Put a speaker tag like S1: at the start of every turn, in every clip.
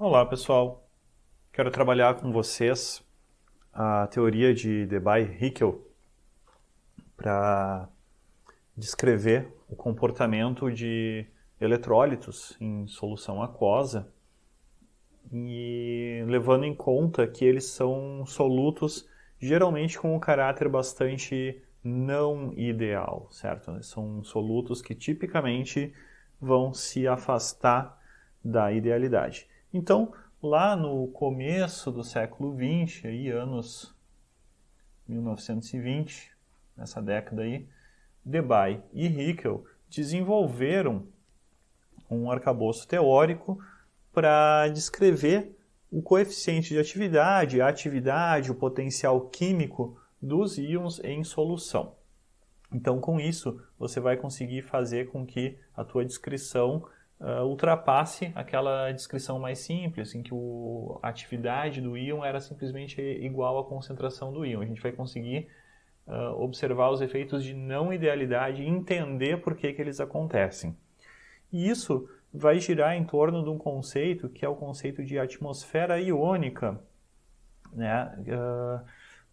S1: Olá, pessoal. Quero trabalhar com vocês a teoria de Debye-Hickel para descrever o comportamento de eletrólitos em solução aquosa e levando em conta que eles são solutos geralmente com um caráter bastante não ideal, certo? São solutos que tipicamente vão se afastar da idealidade. Então, lá no começo do século XX, aí, anos 1920, nessa década aí, Debye e Hickel desenvolveram um arcabouço teórico para descrever o coeficiente de atividade, a atividade, o potencial químico dos íons em solução. Então, com isso, você vai conseguir fazer com que a tua descrição uh, ultrapasse aquela descrição mais simples, em que o, a atividade do íon era simplesmente igual à concentração do íon. A gente vai conseguir uh, observar os efeitos de não idealidade e entender por que, que eles acontecem. E isso vai girar em torno de um conceito que é o conceito de atmosfera iônica, né? Uh,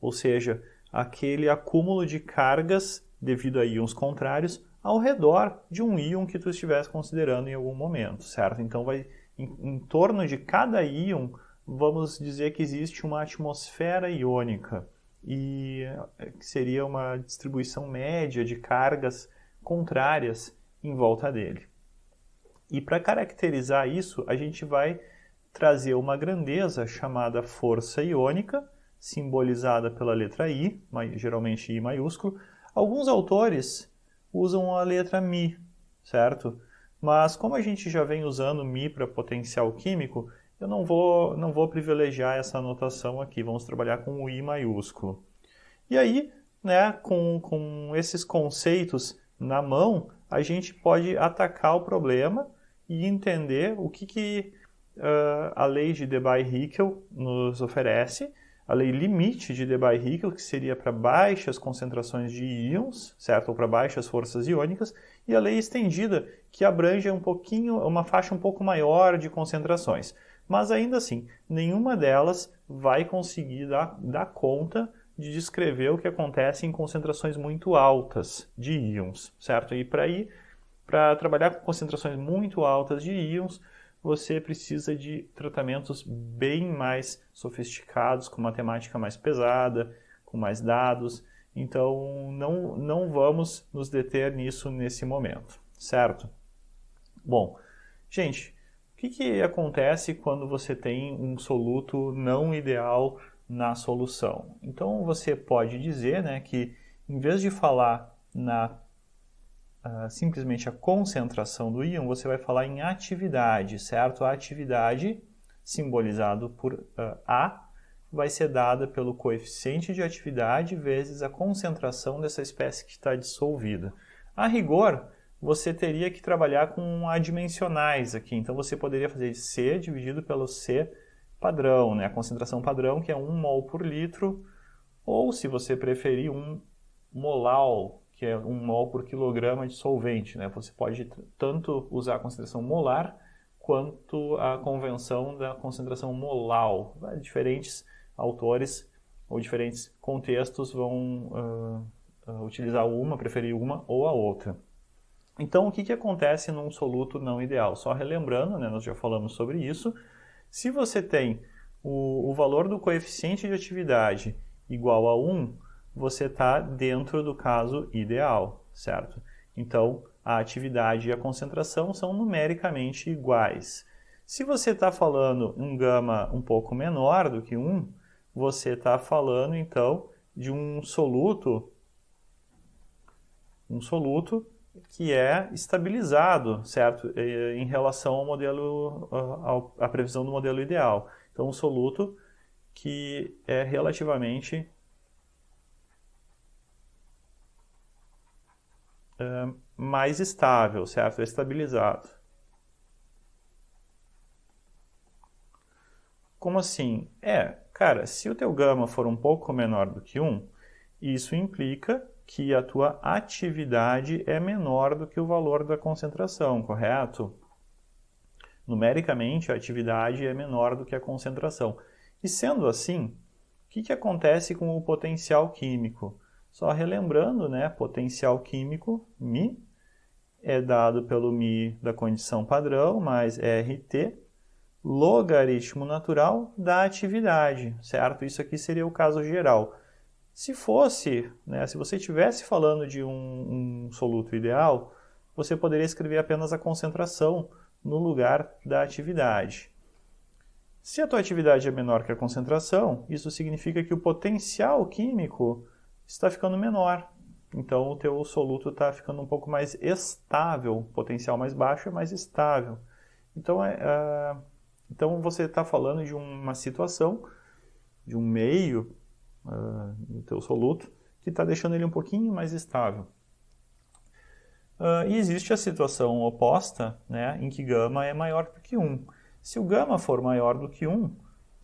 S1: ou seja, aquele acúmulo de cargas devido a íons contrários ao redor de um íon que tu estivesse considerando em algum momento, certo? Então vai em, em torno de cada íon, vamos dizer que existe uma atmosfera iônica e é, que seria uma distribuição média de cargas contrárias em volta dele. E para caracterizar isso, a gente vai trazer uma grandeza chamada força iônica, simbolizada pela letra I, geralmente I maiúsculo. Alguns autores usam a letra Mi, certo? Mas como a gente já vem usando Mi para potencial químico, eu não vou, não vou privilegiar essa anotação aqui, vamos trabalhar com o I maiúsculo. E aí, né, com, com esses conceitos na mão, a gente pode atacar o problema e entender o que, que uh, a lei de Debye-Hickel nos oferece a lei limite de Debye-Hickel, que seria para baixas concentrações de íons, certo? Ou para baixas forças iônicas, e a lei estendida, que abrange um pouquinho, uma faixa um pouco maior de concentrações. Mas ainda assim, nenhuma delas vai conseguir dar, dar conta de descrever o que acontece em concentrações muito altas de íons, certo? E para ir para trabalhar com concentrações muito altas de íons, você precisa de tratamentos bem mais sofisticados, com matemática mais pesada, com mais dados. Então, não, não vamos nos deter nisso nesse momento, certo? Bom, gente, o que, que acontece quando você tem um soluto não ideal na solução? Então, você pode dizer né, que, em vez de falar na simplesmente a concentração do íon, você vai falar em atividade, certo? A atividade, simbolizado por ah, A, vai ser dada pelo coeficiente de atividade vezes a concentração dessa espécie que está dissolvida. A rigor, você teria que trabalhar com adimensionais aqui, então você poderia fazer C dividido pelo C padrão, né? a concentração padrão, que é 1 mol por litro, ou se você preferir, 1 molal que é 1 um mol por quilograma de solvente. Né? Você pode tanto usar a concentração molar quanto a convenção da concentração molal. Né? Diferentes autores ou diferentes contextos vão uh, utilizar uma, preferir uma ou a outra. Então, o que, que acontece num soluto não ideal? Só relembrando, né, nós já falamos sobre isso, se você tem o, o valor do coeficiente de atividade igual a 1, você está dentro do caso ideal, certo? Então, a atividade e a concentração são numericamente iguais. Se você está falando um gama um pouco menor do que 1, você está falando então de um soluto, um soluto que é estabilizado, certo, em relação ao modelo, à previsão do modelo ideal. Então, um soluto que é relativamente mais estável, certo? Estabilizado. Como assim? É, cara, se o teu gama for um pouco menor do que 1, isso implica que a tua atividade é menor do que o valor da concentração, correto? Numericamente, a atividade é menor do que a concentração. E sendo assim, o que, que acontece com o potencial químico? Só relembrando, né, potencial químico Mi é dado pelo Mi da condição padrão mais RT, logaritmo natural da atividade, certo? Isso aqui seria o caso geral. Se fosse, né, se você estivesse falando de um, um soluto ideal, você poderia escrever apenas a concentração no lugar da atividade. Se a tua atividade é menor que a concentração, isso significa que o potencial químico está ficando menor. Então o teu soluto está ficando um pouco mais estável, potencial mais baixo é mais estável. Então, é, é, então você está falando de uma situação, de um meio uh, do teu soluto, que está deixando ele um pouquinho mais estável. Uh, e existe a situação oposta, né, em que gama é maior do que 1. Se o gama for maior do que 1,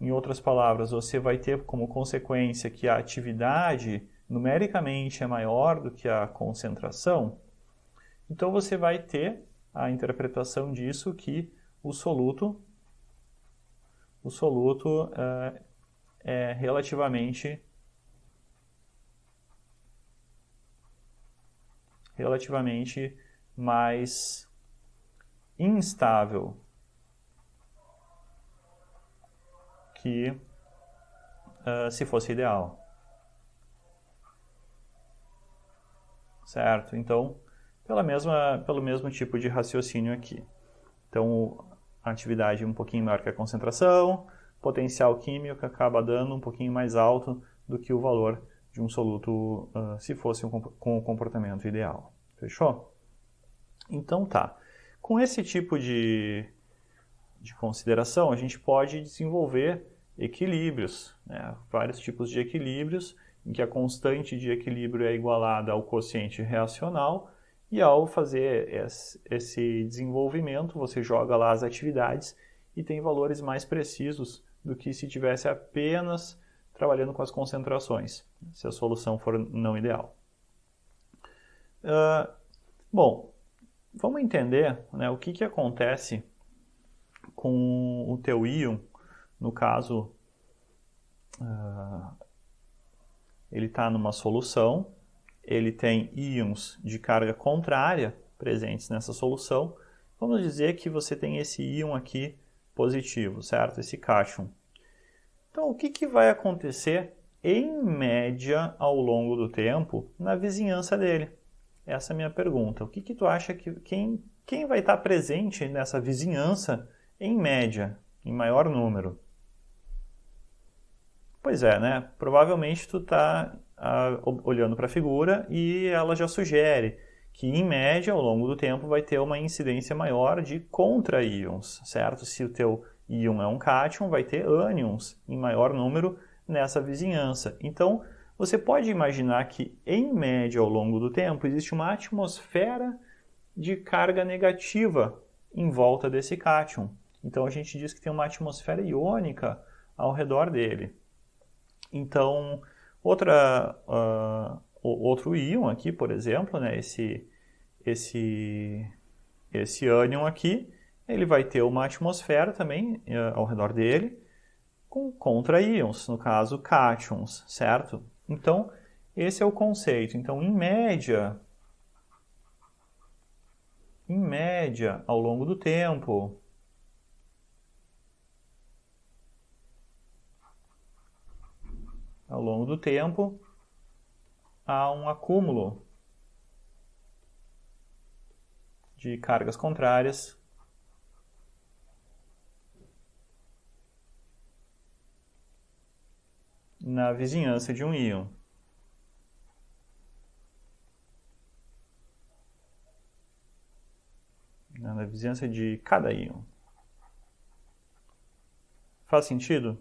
S1: em outras palavras, você vai ter como consequência que a atividade numericamente é maior do que a concentração, então você vai ter a interpretação disso que o soluto, o soluto uh, é relativamente relativamente mais instável que uh, se fosse ideal. certo? Então, pela mesma, pelo mesmo tipo de raciocínio aqui. Então, a atividade é um pouquinho maior que a concentração, potencial químico acaba dando um pouquinho mais alto do que o valor de um soluto uh, se fosse um, com o comportamento ideal. Fechou? Então tá. Com esse tipo de, de consideração, a gente pode desenvolver equilíbrios, né? vários tipos de equilíbrios em que a constante de equilíbrio é igualada ao quociente reacional, e ao fazer esse desenvolvimento, você joga lá as atividades e tem valores mais precisos do que se tivesse apenas trabalhando com as concentrações, se a solução for não ideal. Uh, bom, vamos entender né, o que, que acontece com o teu íon, no caso, uh, ele está numa solução, ele tem íons de carga contrária presentes nessa solução. Vamos dizer que você tem esse íon aqui positivo, certo? Esse cátion. Então, o que, que vai acontecer em média ao longo do tempo na vizinhança dele? Essa é a minha pergunta. O que, que tu acha que quem, quem vai estar presente nessa vizinhança em média, em maior número? Pois é, né? Provavelmente tu está ah, olhando para a figura e ela já sugere que, em média, ao longo do tempo, vai ter uma incidência maior de contra-íons, certo? Se o teu íon é um cátion, vai ter ânions em maior número nessa vizinhança. Então, você pode imaginar que, em média, ao longo do tempo, existe uma atmosfera de carga negativa em volta desse cátion. Então, a gente diz que tem uma atmosfera iônica ao redor dele. Então, outra, uh, outro íon aqui, por exemplo, né, esse, esse, esse ânion aqui, ele vai ter uma atmosfera também uh, ao redor dele, com contra-íons, no caso, cátions, certo? Então, esse é o conceito. Então, em média, em média, ao longo do tempo, ao longo do tempo, há um acúmulo de cargas contrárias na vizinhança de um íon. Na vizinhança de cada íon. Faz sentido?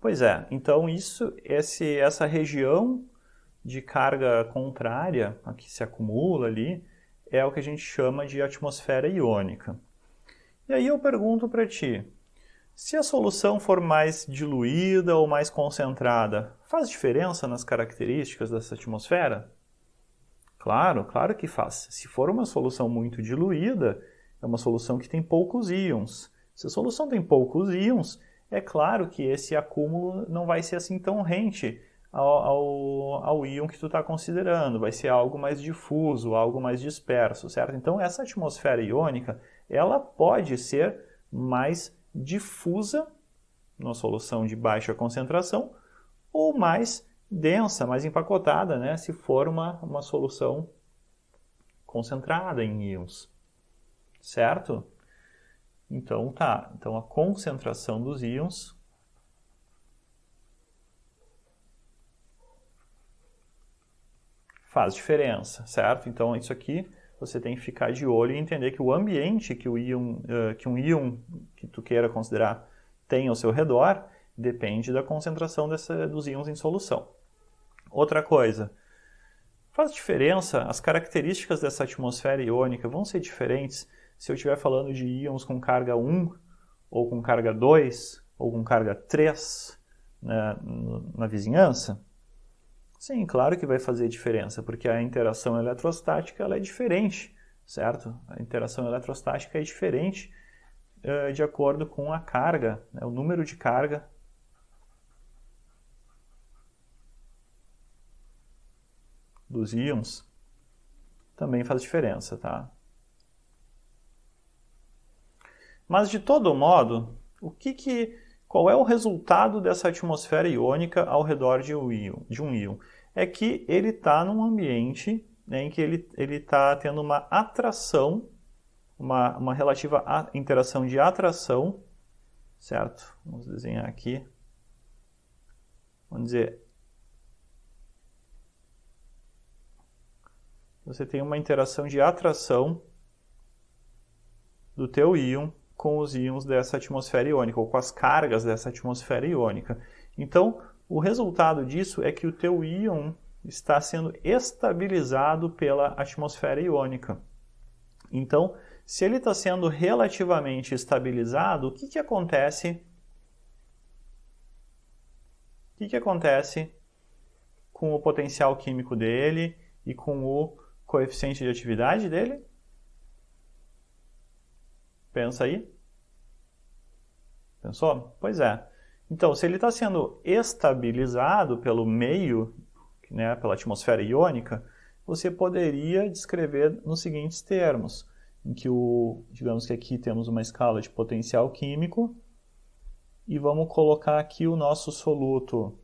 S1: Pois é, então isso, esse, essa região de carga contrária, a que se acumula ali, é o que a gente chama de atmosfera iônica. E aí eu pergunto para ti, se a solução for mais diluída ou mais concentrada, faz diferença nas características dessa atmosfera? Claro, claro que faz. Se for uma solução muito diluída, é uma solução que tem poucos íons. Se a solução tem poucos íons, é claro que esse acúmulo não vai ser assim tão rente ao, ao, ao íon que tu está considerando, vai ser algo mais difuso, algo mais disperso, certo? Então essa atmosfera iônica, ela pode ser mais difusa, numa solução de baixa concentração, ou mais densa, mais empacotada, né? se for uma, uma solução concentrada em íons, certo? Então tá, então a concentração dos íons faz diferença, certo? Então isso aqui você tem que ficar de olho e entender que o ambiente que, o íon, eh, que um íon que tu queira considerar tem ao seu redor depende da concentração dessa, dos íons em solução. Outra coisa, faz diferença, as características dessa atmosfera iônica vão ser diferentes se eu estiver falando de íons com carga 1, ou com carga 2, ou com carga 3 né, na vizinhança, sim, claro que vai fazer diferença, porque a interação eletrostática ela é diferente, certo? A interação eletrostática é diferente uh, de acordo com a carga, né, o número de carga dos íons também faz diferença, tá? Mas de todo modo, o que, que qual é o resultado dessa atmosfera iônica ao redor de um íon? De um íon? É que ele está num ambiente né, em que ele está tendo uma atração, uma, uma relativa a, interação de atração, certo? Vamos desenhar aqui. Vamos dizer. Você tem uma interação de atração do teu íon com os íons dessa atmosfera iônica, ou com as cargas dessa atmosfera iônica. Então, o resultado disso é que o teu íon está sendo estabilizado pela atmosfera iônica. Então, se ele está sendo relativamente estabilizado, o que, que acontece? O que, que acontece com o potencial químico dele e com o coeficiente de atividade dele? Pensa aí. Pensou? Pois é. Então, se ele está sendo estabilizado pelo meio, né, pela atmosfera iônica, você poderia descrever nos seguintes termos, em que o, digamos que aqui temos uma escala de potencial químico e vamos colocar aqui o nosso soluto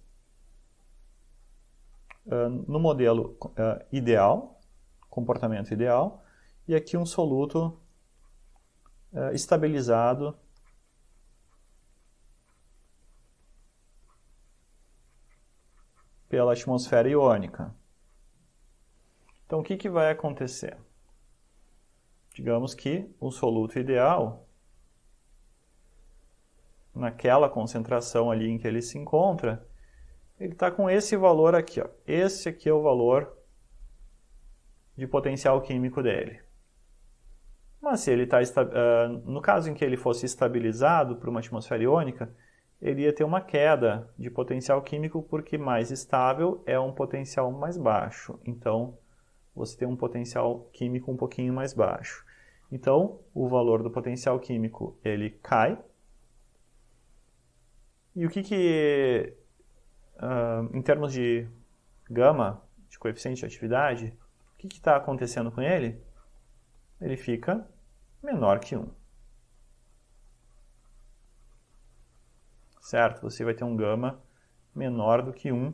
S1: uh, no modelo uh, ideal, comportamento ideal, e aqui um soluto uh, estabilizado pela atmosfera iônica. Então, o que, que vai acontecer? Digamos que o soluto ideal, naquela concentração ali em que ele se encontra, ele está com esse valor aqui. Ó. Esse aqui é o valor de potencial químico dele. Mas se ele tá está. Uh, ah, no caso em que ele fosse estabilizado por uma atmosfera iônica, ele ia ter uma queda de potencial químico, porque mais estável é um potencial mais baixo. Então, você tem um potencial químico um pouquinho mais baixo. Então, o valor do potencial químico ele cai. E o que, que uh, em termos de gama, de coeficiente de atividade, o que está acontecendo com ele? ele fica menor que 1. Certo? Você vai ter um gama menor do que 1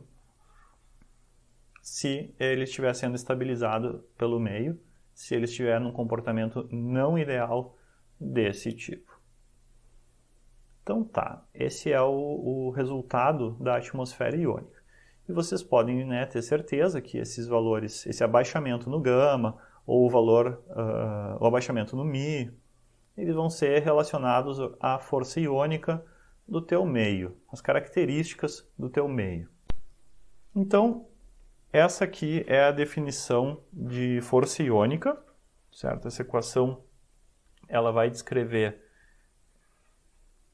S1: se ele estiver sendo estabilizado pelo meio, se ele estiver num comportamento não ideal desse tipo. Então tá, esse é o, o resultado da atmosfera iônica. E vocês podem né, ter certeza que esses valores, esse abaixamento no gama, ou o valor, uh, o abaixamento no Mi, eles vão ser relacionados à força iônica do teu meio, as características do teu meio. Então, essa aqui é a definição de força iônica, certo? Essa equação ela vai descrever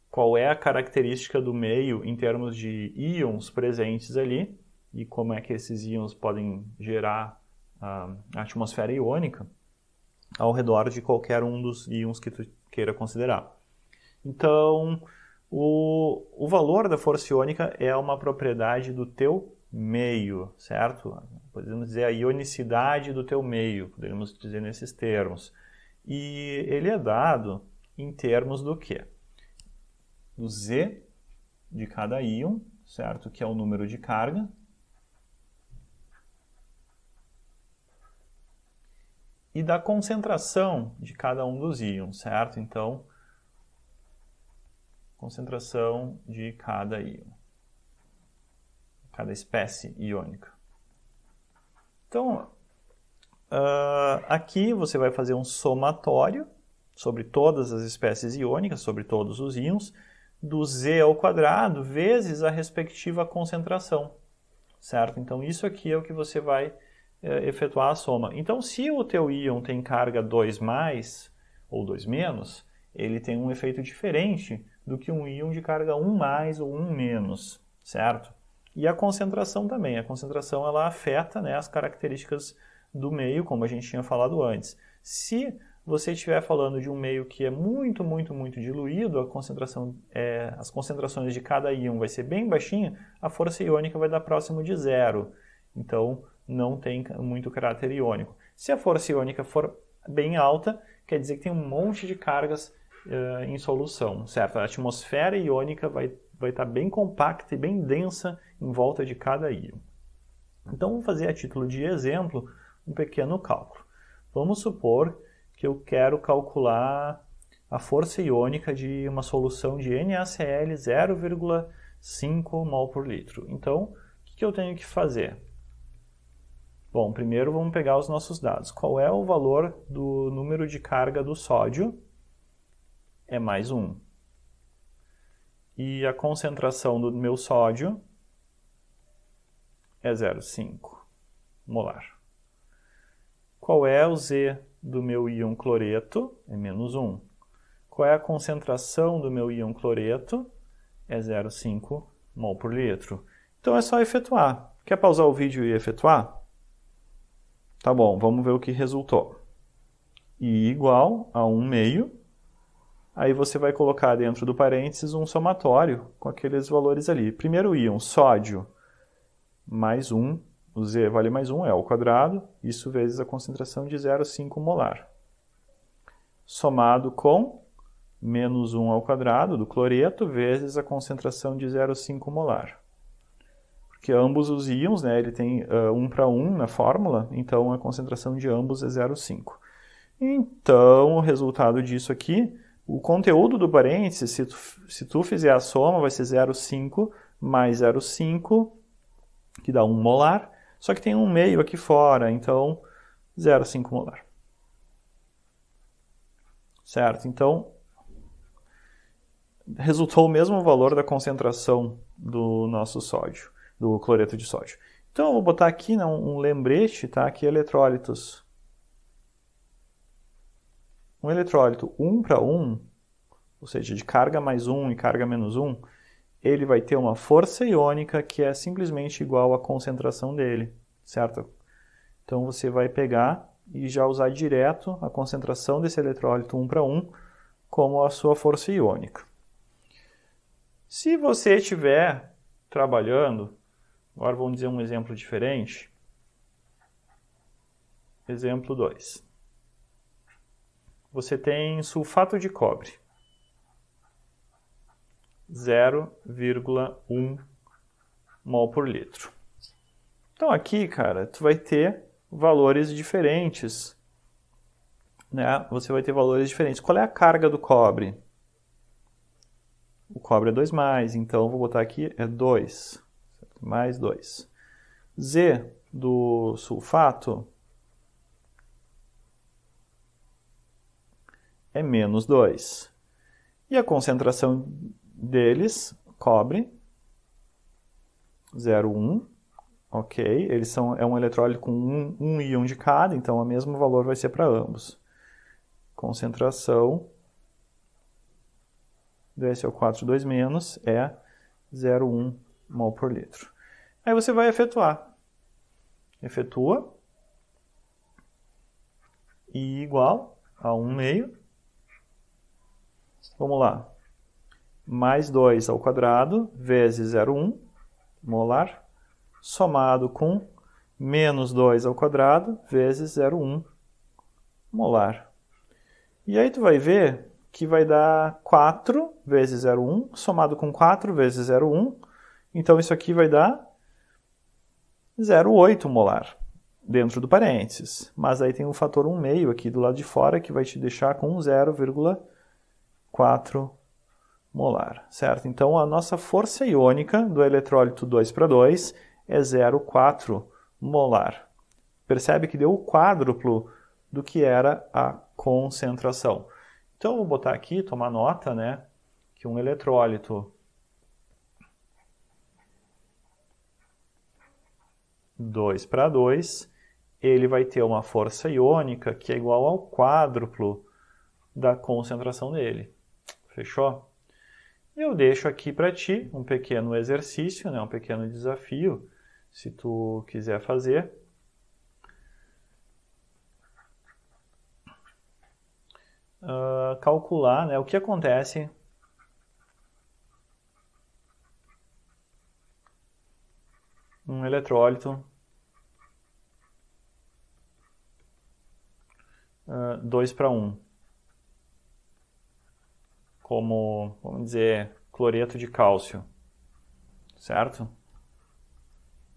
S1: qual é a característica do meio em termos de íons presentes ali e como é que esses íons podem gerar a, atmosfera iônica ao redor de qualquer um dos íons que tu queira considerar. Então, o, o valor da força iônica é uma propriedade do teu meio, certo? Podemos dizer a ionicidade do teu meio, poderíamos dizer nesses termos. E ele é dado em termos do quê? Do Z de cada íon, certo? Que é o número de carga, e da concentração de cada um dos íons, certo? Então, concentração de cada íon, cada espécie iônica. Então, uh, aqui você vai fazer um somatório sobre todas as espécies iônicas, sobre todos os íons, do Z ao quadrado vezes a respectiva concentração, certo? Então, isso aqui é o que você vai é, efetuar a soma. Então, se o teu íon tem carga 2 mais ou 2 menos, ele tem um efeito diferente do que um íon de carga 1 mais ou 1 menos, certo? E a concentração também. A concentração ela afeta né, as características do meio, como a gente tinha falado antes. Se você estiver falando de um meio que é muito, muito, muito diluído, a concentração, é, as concentrações de cada íon vai ser bem baixinha, a força iônica vai dar próximo de zero. Então, não tem muito caráter iônico. Se a força iônica for bem alta, quer dizer que tem um monte de cargas uh, em solução, certo? A atmosfera iônica vai vai estar tá bem compacta e bem densa em volta de cada íon. Então vamos fazer a título de exemplo um pequeno cálculo. Vamos supor que eu quero calcular a força iônica de uma solução de NaCl 0,5 mol por litro. Então, o que eu tenho que fazer? Bom, primeiro vamos pegar os nossos dados. Qual é o valor do número de carga do sódio? É mais 1. E a concentração do meu sódio é 0,5 molar. Qual é o Z do meu íon cloreto? É menos 1. Qual é a concentração do meu íon cloreto? É 0,5 mol por litro. Então é só efetuar. Quer pausar o vídeo e efetuar? Tá bom, vamos ver o que resultou. I igual a 1 meio. Aí você vai colocar dentro do parênteses um somatório com aqueles valores ali. Primeiro íon, sódio, mais 1. O Z vale mais 1, é o quadrado. Isso vezes a concentração de 0,5 molar. Somado com menos 1 ao quadrado do cloreto vezes a concentração de 0,5 molar porque ambos os íons, né, ele tem uh, 1 para 1 na fórmula, então a concentração de ambos é 0,5. Então, o resultado disso aqui, o conteúdo do parênteses, se tu, se tu fizer a soma, vai ser 0,5 mais 0,5, que dá 1 molar, só que tem um meio aqui fora, então 0,5 molar. Certo? Então, resultou o mesmo valor da concentração do nosso sódio do cloreto de sódio. Então eu vou botar aqui né, um lembrete, tá? Aqui é eletrólitos. Um eletrólito 1 para 1, ou seja, de carga mais 1 e carga menos 1, ele vai ter uma força iônica que é simplesmente igual à concentração dele, certo? Então você vai pegar e já usar direto a concentração desse eletrólito 1 para 1 como a sua força iônica. Se você estiver trabalhando Agora vamos dizer um exemplo diferente. Exemplo 2. Você tem sulfato de cobre. 0,1 mol por litro. Então aqui, cara, tu vai ter valores diferentes, né? Você vai ter valores diferentes. Qual é a carga do cobre? O cobre é 2+, então vou botar aqui é 2 mais 2. Z do sulfato é menos 2. E a concentração deles, cobre, 0,1, ok? Eles são, é um eletrólito com um, um íon de cada, então o mesmo valor vai ser para ambos. Concentração do SO4 2- é 0,1 mol por litro. Aí você vai efetuar. Efetua. I igual a 1 meio. Vamos lá. Mais 2 ao quadrado vezes 0,1 molar somado com menos 2 ao quadrado vezes 0,1 molar. E aí tu vai ver que vai dar 4 vezes 0,1 somado com 4 vezes 0,1 então isso aqui vai dar 0,8 molar dentro do parênteses. Mas aí tem um fator 1,5 meio aqui do lado de fora que vai te deixar com 0,4 molar, certo? Então a nossa força iônica do eletrólito 2 para 2 é 0,4 molar. Percebe que deu o quádruplo do que era a concentração. Então vou botar aqui, tomar nota, né, que um eletrólito 2 para 2, ele vai ter uma força iônica que é igual ao quádruplo da concentração dele. Fechou? Eu deixo aqui para ti um pequeno exercício, né, um pequeno desafio, se tu quiser fazer. Uh, calcular né, o que acontece um eletrólito 2 para 1. Como, vamos dizer, cloreto de cálcio. Certo?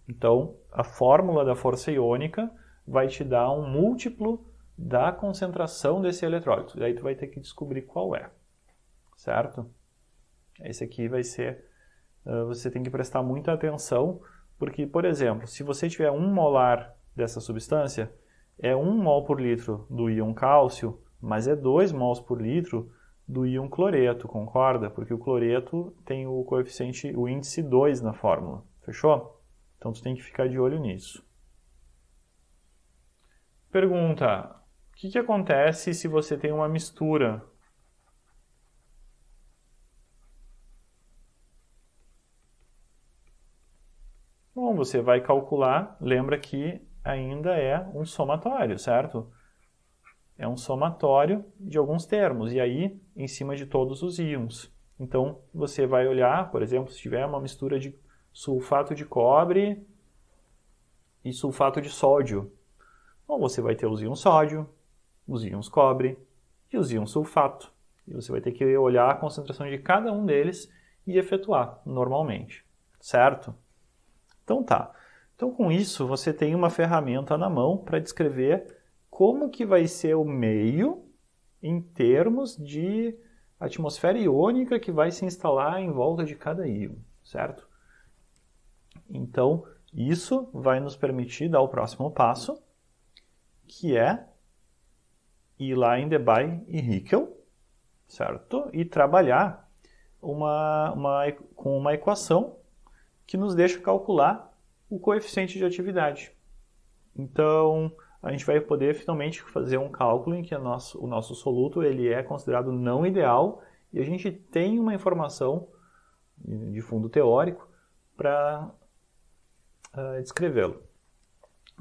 S1: Então, a fórmula da força iônica vai te dar um múltiplo da concentração desse eletrólito. Daí tu vai ter que descobrir qual é. Certo? Esse aqui vai ser... Ah, você tem que prestar muita atenção, porque, por exemplo, se você tiver um molar dessa substância, é 1 mol por litro do íon cálcio, mas é 2 mols por litro do íon cloreto, concorda? Porque o cloreto tem o coeficiente, o índice 2 na fórmula, fechou? Então tu tem que ficar de olho nisso. Pergunta: o que, que acontece se você tem uma mistura Bom, você vai calcular, lembra que ainda é um somatório, certo? É um somatório de alguns termos, e aí em cima de todos os íons. Então você vai olhar, por exemplo, se tiver uma mistura de sulfato de cobre e sulfato de sódio. Bom, você vai ter os íons sódio, os íons cobre e os íons sulfato. E você vai ter que olhar a concentração de cada um deles e efetuar normalmente, certo? Então tá. Então, com isso, você tem uma ferramenta na mão para descrever como que vai ser o meio em termos de atmosfera iônica que vai se instalar em volta de cada íon, certo? Então, isso vai nos permitir dar o próximo passo, que é ir lá em Debye e Hickel, certo? E trabalhar uma, uma, com uma equação que nos deixa calcular o coeficiente de atividade. Então, a gente vai poder finalmente fazer um cálculo em que o nosso soluto ele é considerado não ideal e a gente tem uma informação de fundo teórico para uh, ah, descrevê-lo.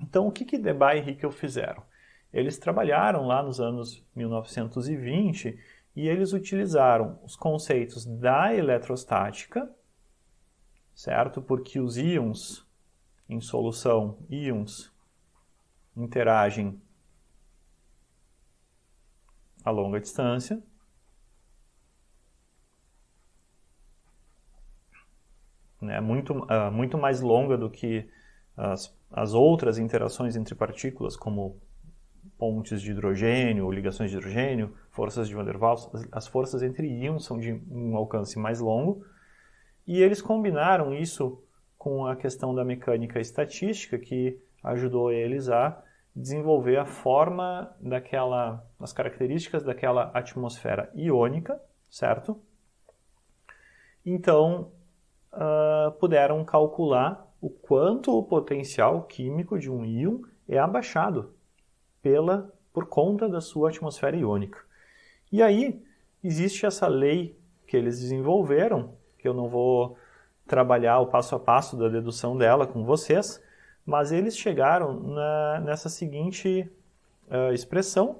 S1: Então, o que, que Debye e Hickel fizeram? Eles trabalharam lá nos anos 1920 e eles utilizaram os conceitos da eletrostática, certo? Porque os íons em solução, íons interagem a longa distância. Né, muito, uh, muito mais longa do que as, as outras interações entre partículas, como pontes de hidrogênio, ligações de hidrogênio, forças de Van der Waals, as, forças entre íons são de um alcance mais longo, e eles combinaram isso com a questão da mecânica estatística que ajudou eles a desenvolver a forma daquela, as características daquela atmosfera iônica, certo? Então, uh, puderam calcular o quanto o potencial químico de um íon é abaixado pela, por conta da sua atmosfera iônica. E aí, existe essa lei que eles desenvolveram, que eu não vou trabalhar o passo a passo da dedução dela com vocês, mas eles chegaram na, nessa seguinte uh, expressão,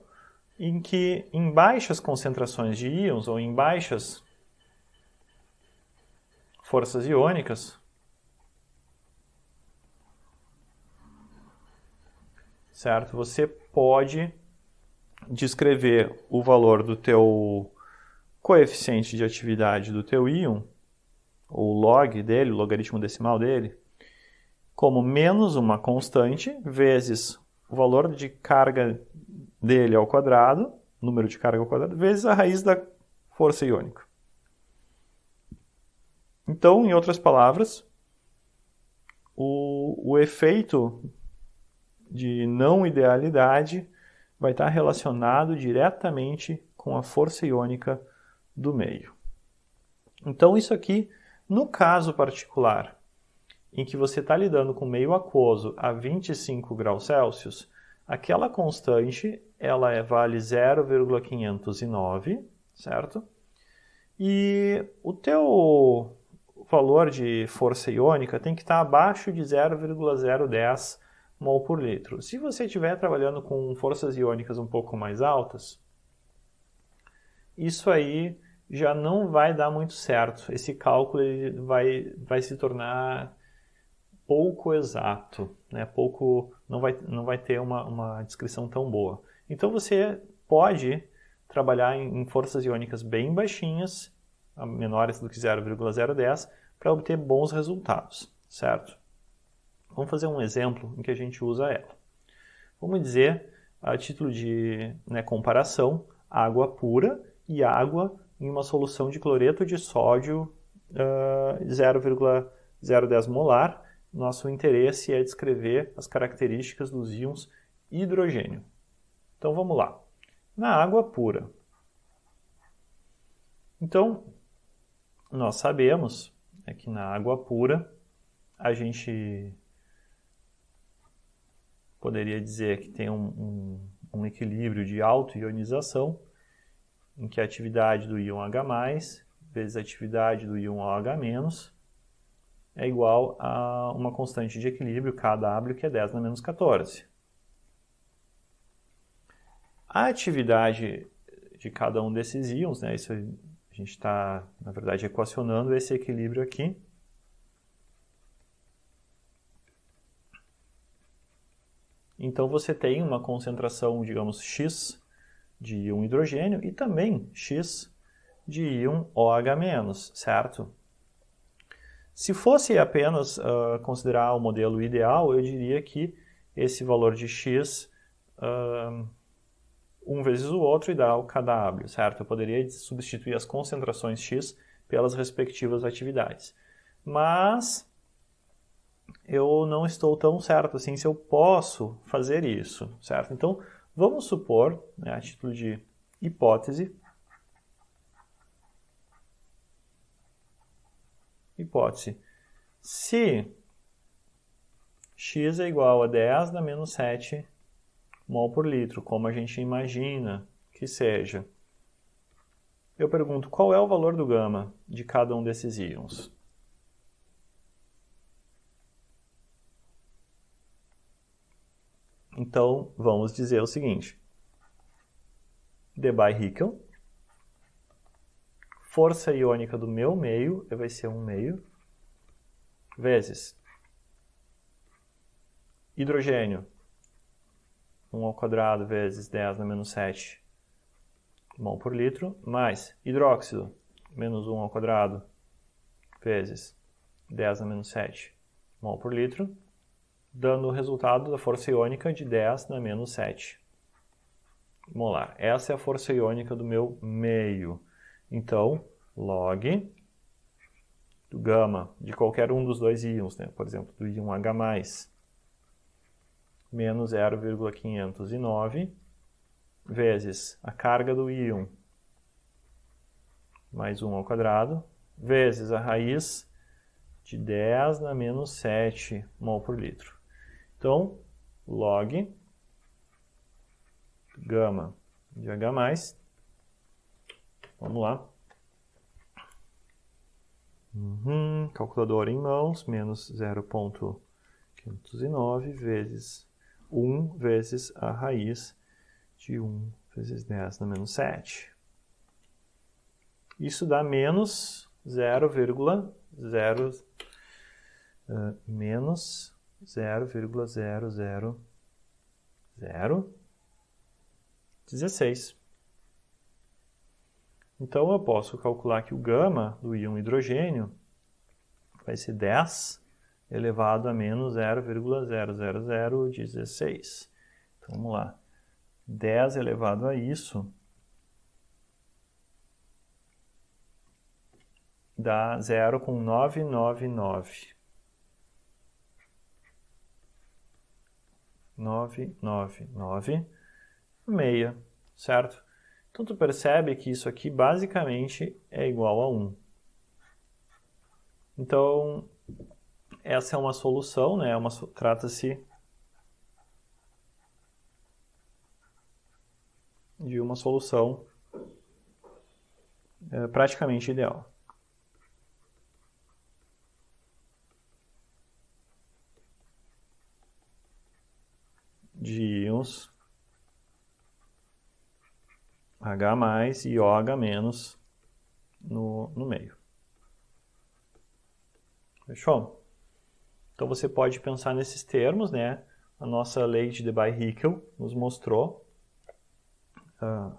S1: em que em baixas concentrações de íons ou em baixas forças iônicas, certo? Você pode descrever o valor do teu coeficiente de atividade do teu íon o log dele, o logaritmo decimal dele, como menos uma constante vezes o valor de carga dele ao quadrado, número de carga ao quadrado, vezes a raiz da força iônica. Então, em outras palavras, o, o efeito de não idealidade vai estar relacionado diretamente com a força iônica do meio. Então, isso aqui no caso particular, em que você está lidando com meio aquoso a 25 graus Celsius, aquela constante ela é, vale 0,509, certo? E o teu valor de força iônica tem que estar tá abaixo de 0,010 mol por litro. Se você estiver trabalhando com forças iônicas um pouco mais altas, isso aí já não vai dar muito certo. Esse cálculo vai, vai se tornar pouco exato, né? pouco, não, vai, não vai ter uma, uma descrição tão boa. Então você pode trabalhar em, em forças iônicas bem baixinhas, menores do que 0,010, para obter bons resultados, certo? Vamos fazer um exemplo em que a gente usa ela. Vamos dizer, a título de né, comparação, água pura e água em uma solução de cloreto de sódio uh, ah, 0,010 molar. Nosso interesse é descrever as características dos íons hidrogênio. Então vamos lá. Na água pura. Então, nós sabemos é que na água pura a gente poderia dizer que tem um, um, um equilíbrio de autoionização em que a atividade do íon H+, vezes a atividade do íon OH-, é igual a uma constante de equilíbrio KW, que é 10 na menos 14. A atividade de cada um desses íons, né, isso a gente está, na verdade, equacionando esse equilíbrio aqui, Então você tem uma concentração, digamos, X de íon hidrogênio e também X de íon OH-, certo? Se fosse apenas uh, considerar o modelo ideal, eu diria que esse valor de X, uh, um vezes o outro, e dá o KW, certo? Eu poderia substituir as concentrações X pelas respectivas atividades. Mas eu não estou tão certo assim se eu posso fazer isso, certo? Então, Vamos supor, né, a título de hipótese, hipótese, se x é igual a 10 na menos 7 mol por litro, como a gente imagina que seja, eu pergunto qual é o valor do gama de cada um desses íons. Então, vamos dizer o seguinte. D by Hickel. Força iônica do meu meio vai ser 1 um meio vezes hidrogênio 1 ao quadrado vezes 10 na menos 7 mol por litro, mais hidróxido menos 1 ao quadrado vezes 10 na menos 7 mol por litro, dando o resultado da força iônica de 10 na menos 7 molar. Essa é a força iônica do meu meio. Então, log do gama de qualquer um dos dois íons, né? por exemplo, do íon H+, menos 0,509 vezes a carga do íon, mais 1 ao quadrado, vezes a raiz de 10 na menos 7 mol por litro. Então, log gama de H+, mais. vamos lá. Uhum, calculador em mãos, menos 0.509 vezes 1 vezes a raiz de 1 vezes 10 na menos 7. Isso dá menos 0,0 uh, eh, menos zero Então eu posso calcular que o gama do íon hidrogênio vai ser 10 elevado a menos 0,00016. Então vamos lá. 10 elevado a isso dá 0,999. 9996, meia, certo? Então tu percebe que isso aqui basicamente é igual a 1. Então essa é uma solução, né? É uma trata-se de uma solução é, praticamente ideal. H mais e OH menos no, no meio. Fechou? Então você pode pensar nesses termos, né? A nossa lei de Debye-Hickel nos mostrou uh,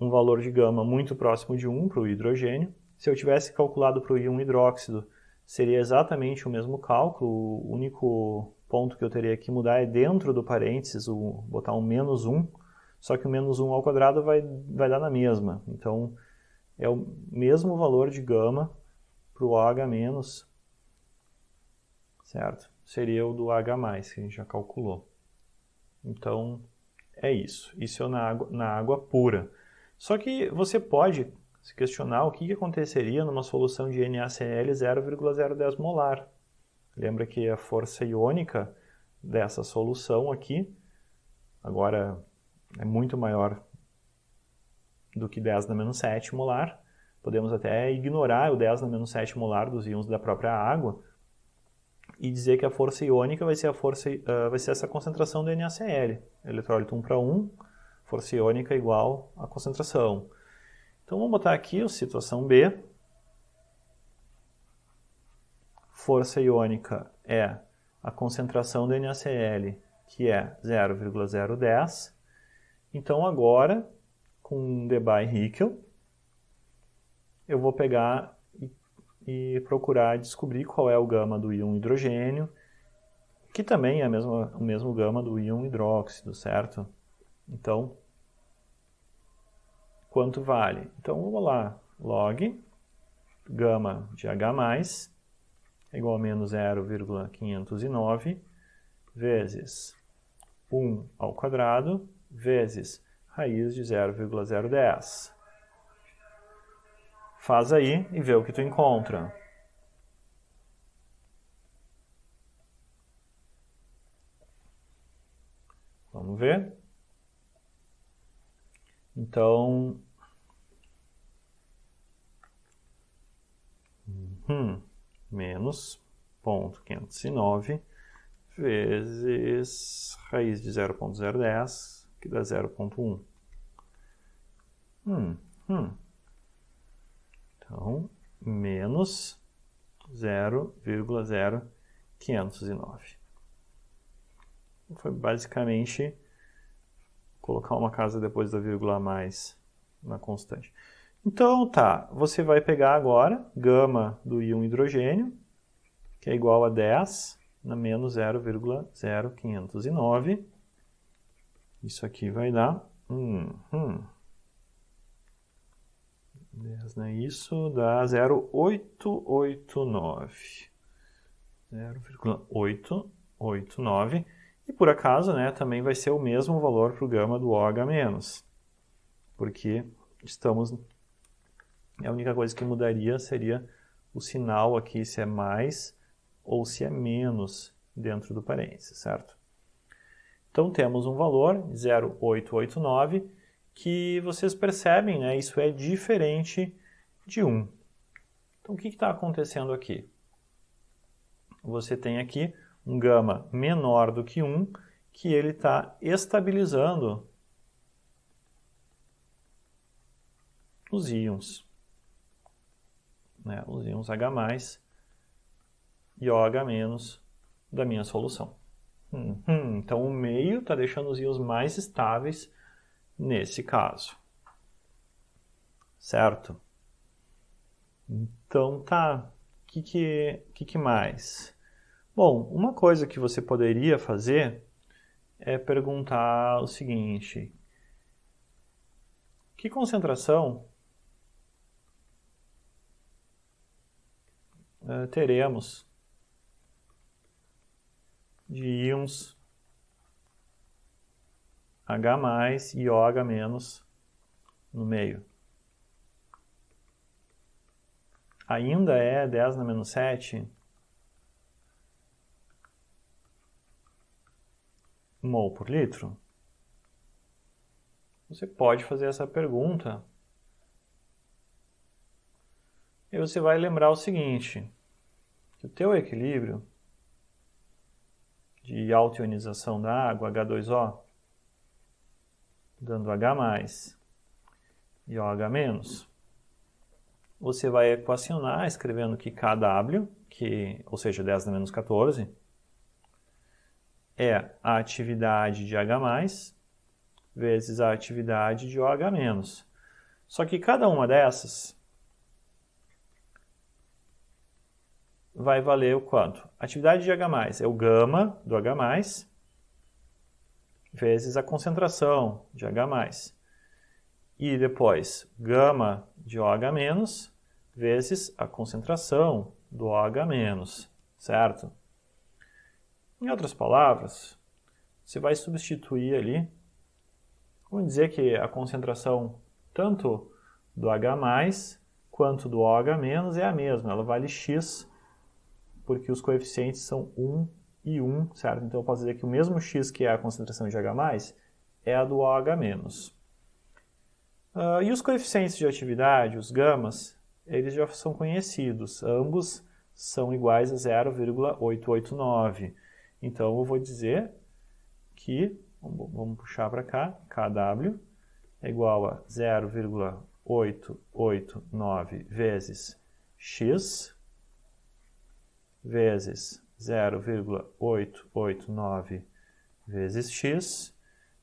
S1: um valor de gama muito próximo de 1 para o hidrogênio. Se eu tivesse calculado para o íon hidróxido, seria exatamente o mesmo cálculo, o único ponto que eu teria que mudar é dentro do parênteses, o, botar um menos 1, só que o menos 1 ao quadrado vai, vai dar na mesma. Então, é o mesmo valor de gama para o H menos, certo? Seria o do H mais, que a gente já calculou. Então, é isso. Isso é na água, na água pura. Só que você pode se questionar o que aconteceria numa solução de NaCl 0,010 molar. Lembra que a força iônica dessa solução aqui, agora é muito maior do que 10 na menos 7 molar. Podemos até ignorar o 10 na menos 7 molar dos íons da própria água e dizer que a força iônica vai ser, a força, uh, vai ser essa concentração do NaCl. Eletrólito 1 para 1, força iônica igual à concentração. Então vamos botar aqui a situação B, força iônica é a concentração do NaCl, que é 0,010. Então agora, com Debye-Hickel, eu vou pegar e, e, procurar descobrir qual é o gama do íon hidrogênio, que também é mesma, o mesmo gama do íon hidróxido, certo? Então, quanto vale? Então vamos lá, log gama de H+, é igual a menos 0,509 vezes 1 ao quadrado vezes raiz de 0,010. Faz aí e vê o que tu encontra. Vamos ver? Então... Uhum menos 0.509 vezes raiz de 0.010, que dá 0.1. Hum, hum. Então, menos 0,0509. Então, foi basicamente colocar uma casa depois da vírgula a mais na constante. Então tá, você vai pegar agora gama do íon hidrogênio, que é igual a 10 na menos 0,0509. Isso aqui vai dar... Hum, hum. 10, né? Isso dá 0,889. 0,889. E por acaso, né, também vai ser o mesmo valor para o gama do OH-, porque estamos a única coisa que mudaria seria o sinal aqui, se é mais ou se é menos dentro do parênteses, certo? Então temos um valor 0,889 que vocês percebem, né, isso é diferente de 1. Então o que está acontecendo aqui? Você tem aqui um gama menor do que 1 que ele está estabilizando os íons né, usei uns H+, e OH- da minha solução. Hum, hum, então, o meio está deixando os íons mais estáveis nesse caso. Certo? Então, tá. O que que, que, que mais? Bom, uma coisa que você poderia fazer é perguntar o seguinte. Que concentração uh, teremos de íons H e OH- no meio. Ainda é 10 na menos 7 mol por litro? Você pode fazer essa pergunta. E você vai lembrar o seguinte: o teu equilíbrio de autoionização da água, H2O, dando H+, e OH-, você vai equacionar escrevendo que KW, que, ou seja, 10 menos 14, é a atividade de H+, vezes a atividade de OH-. Só que cada uma dessas vai valer o quanto? Atividade de H+, é o gama do H+, vezes a concentração de H+. E depois, gama de OH- vezes a concentração do OH-, certo? Em outras palavras, você vai substituir ali, vamos dizer que a concentração tanto do H+, quanto do OH- é a mesma, ela vale X porque os coeficientes são 1 e 1, certo? Então eu posso dizer que o mesmo x que é a concentração de H+, é a do OH-. Uh, e os coeficientes de atividade, os gamas, eles já são conhecidos. Ambos são iguais a 0,889. Então eu vou dizer que, vamos puxar para cá, KW é igual a 0,889 vezes x vezes 0,889 vezes x,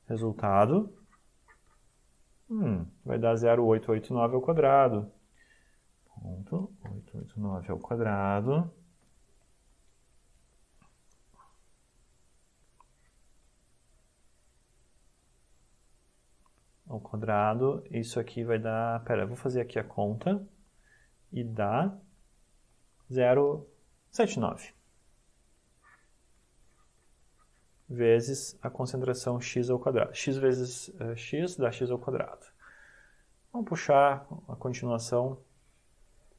S1: resultado, hum, vai dar 0,889 ao quadrado. Ponto, 889 ao quadrado. ao quadrado, isso aqui vai dar, pera, vou fazer aqui a conta, e dá 0, 79 vezes a concentração x ao quadrado. x vezes uh, x dá x ao quadrado. Vamos puxar a continuação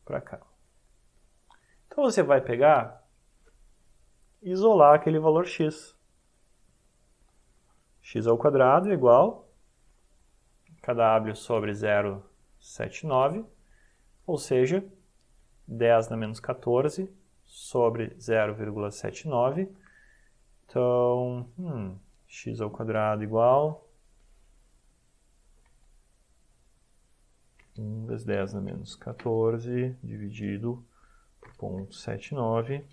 S1: para cá. Então você vai pegar e isolar aquele valor x. x ao quadrado é igual kW sobre 0,79, ou seja, 10 na menos 14 sobre 0,79. Então, hum, x ao quadrado igual 1 vezes 10 a menos 14 dividido por 0,79.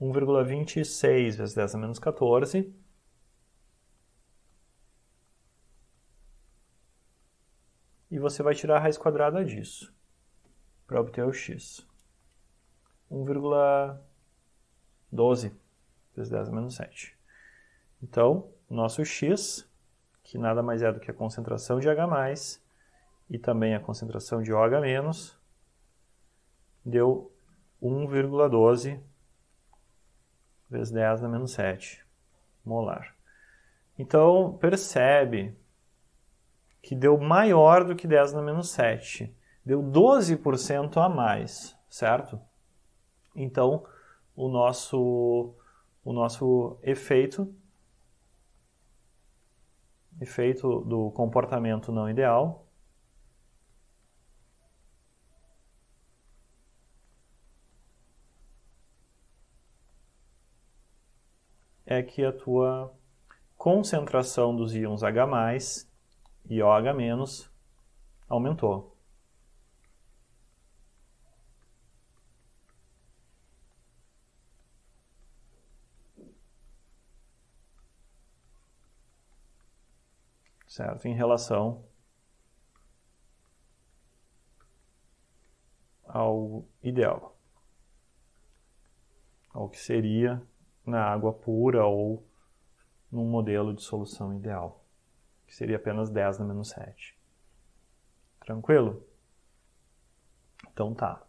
S1: 1,26 vezes 10 a menos 14. E você vai tirar a raiz quadrada disso para obter o x. 1,12 vezes 10 menos 7. Então, nosso x, que nada mais é do que a concentração de H+, e também a concentração de OH-, deu 1,12 vezes 10 na menos 7 molar. Então, percebe que deu maior do que 10 na menos 7. Deu 12% a mais, certo? Então, o nosso, o nosso efeito, efeito do comportamento não ideal, é que a tua concentração dos íons H+, e OH- aumentou. certo? Em relação ao ideal, ao que seria na água pura ou num modelo de solução ideal, que seria apenas 10 na menos 7. Tranquilo? Então tá.